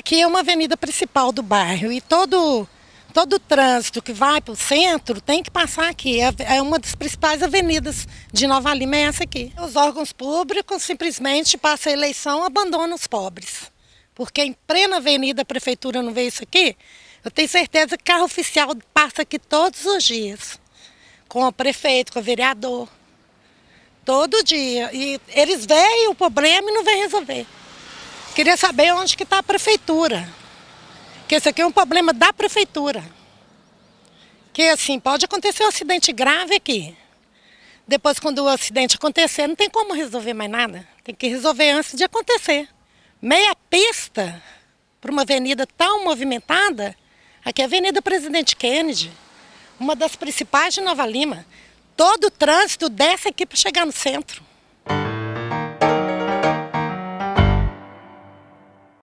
aqui é uma avenida principal do bairro e todo todo o trânsito que vai para o centro tem que passar aqui. É, é uma das principais avenidas de Nova Lima, é essa aqui. Os órgãos públicos simplesmente passam a eleição, abandonam os pobres. Porque em plena avenida a prefeitura não vê isso aqui, eu tenho certeza que carro oficial passa aqui todos os dias. Com o prefeito, com o vereador. Todo dia. E eles veem o problema e não vêm resolver. Queria saber onde que está a prefeitura. Que esse aqui é um problema da prefeitura. Que assim, pode acontecer um acidente grave aqui. Depois, quando o acidente acontecer, não tem como resolver mais nada. Tem que resolver antes de acontecer. Meia pista para uma avenida tão movimentada, aqui é a Avenida Presidente Kennedy, uma das principais de Nova Lima. Todo o trânsito desce aqui para chegar no centro.